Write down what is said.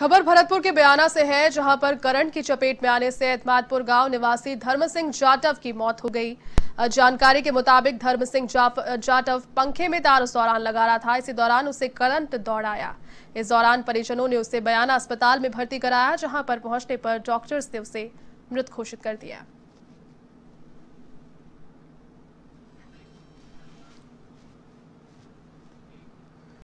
खबर भरतपुर के बयाना से है जहां पर करंट की चपेट में आने से एतमादपुर गांव निवासी धर्म सिंह जाटव की मौत हो गई जानकारी के मुताबिक धर्म सिंह जाटव पंखे में तार उस दौरान लगा रहा था इसी दौरान उसे करंट दौड़ाया इस दौरान परिजनों ने उसे बयाना अस्पताल में भर्ती कराया जहां पर पहुंचने पर डॉक्टर्स ने उसे मृत घोषित कर दिया